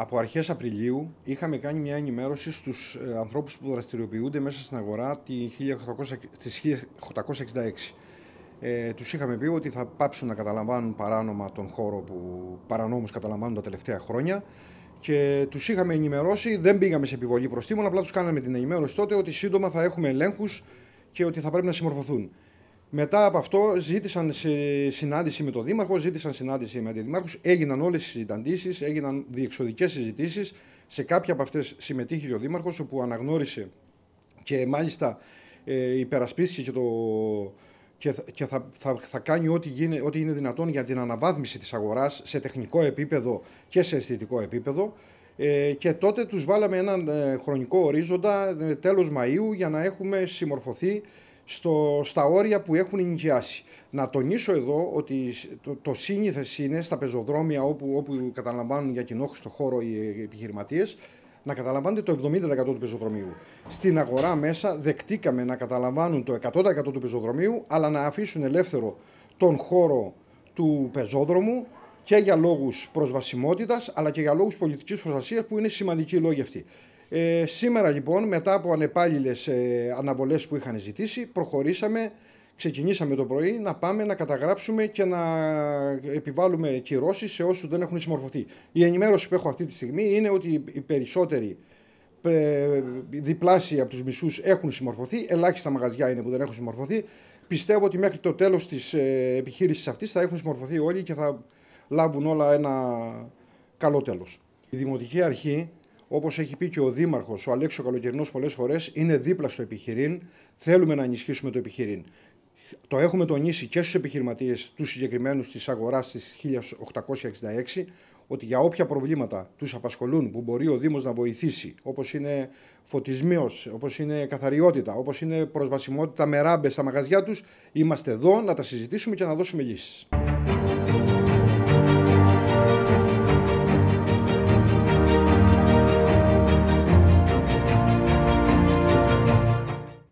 από αρχές Απριλίου είχαμε κάνει μια ενημέρωση στους ε, ανθρώπους που δραστηριοποιούνται μέσα στην αγορά της 1866. Ε, τους είχαμε πει ότι θα πάψουν να καταλαμβάνουν παράνομα τον χώρο που παρανόμως καταλαμβάνουν τα τελευταία χρόνια και τους είχαμε ενημερώσει, δεν πήγαμε σε επιβολή προστήμων, απλά τους κάναμε την ενημέρωση τότε ότι σύντομα θα έχουμε ελέγχους και ότι θα πρέπει να συμμορφωθούν. Μετά από αυτό ζήτησαν συνάντηση με τον Δήμαρχο, ζήτησαν συνάντηση με Δήμαρχο, έγιναν όλες οι συναντήσεις, έγιναν διεξοδικές συζητήσεις. Σε κάποια από αυτές συμμετείχε ο Δήμαρχος, όπου αναγνώρισε και μάλιστα ε, υπερασπίστηκε και, το, και, και θα, θα, θα, κάνει ό,τι, ό,τι είναι δυνατόν για την αναβάθμιση της αγοράς σε τεχνικό επίπεδο και σε αισθητικό επίπεδο. Ε, και τότε τους βάλαμε έναν ε, χρονικό ορίζοντα ε, τέλος Μαΐου για να έχουμε συμμορφωθεί στο, στα όρια που έχουν ενοικιάσει. Να τονίσω εδώ ότι το, το σύνηθες είναι στα πεζοδρόμια όπου, όπου καταλαμβάνουν για κοινόχρηστο χώρο οι επιχειρηματίες να καταλαμβάνετε το 70% του πεζοδρομίου. Στην αγορά μέσα δεκτήκαμε να καταλαμβάνουν το 100% του πεζοδρομίου, αλλά να αφήσουν ελεύθερο τον χώρο του πεζόδρομου και για λόγους προσβασιμότητας, αλλά και για λόγους πολιτικής προστασίας που είναι σημαντικοί λόγοι αυτοί. Ε, σήμερα λοιπόν, μετά από ανεπάλληλες ε, αναβολές που είχαν ζητήσει, προχωρήσαμε, ξεκινήσαμε το πρωί να πάμε να καταγράψουμε και να επιβάλλουμε κυρώσεις σε όσους δεν έχουν συμμορφωθεί. Η ενημέρωση που έχω αυτή τη στιγμή είναι ότι οι περισσότεροι ε, διπλάσιοι από τους μισούς έχουν συμμορφωθεί, ελάχιστα μαγαζιά είναι που δεν έχουν συμμορφωθεί. Πιστεύω ότι μέχρι το τέλος της ε, επιχείρησης αυτής θα έχουν συμμορφωθεί όλοι και θα λάβουν όλα ένα καλό τέλος. Η Δημοτική Αρχή Όπως έχει πει και ο Δήμαρχος, ο Αλέξο Καλοκαιρινός, πολλές φορές είναι δίπλα στο επιχειρήν. Θέλουμε να ενισχύσουμε το επιχειρήν. Το έχουμε τονίσει και στους επιχειρηματίες τους συγκεκριμένους της αγοράς της 1866, ότι για όποια προβλήματα τους απασχολούν που μπορεί ο Δήμος να βοηθήσει, όπως είναι φωτισμό, όπως είναι καθαριότητα, όπως είναι προσβασιμότητα με ράμπες στα μαγαζιά τους, είμαστε εδώ να τα συζητήσουμε και να δώσουμε λύσεις.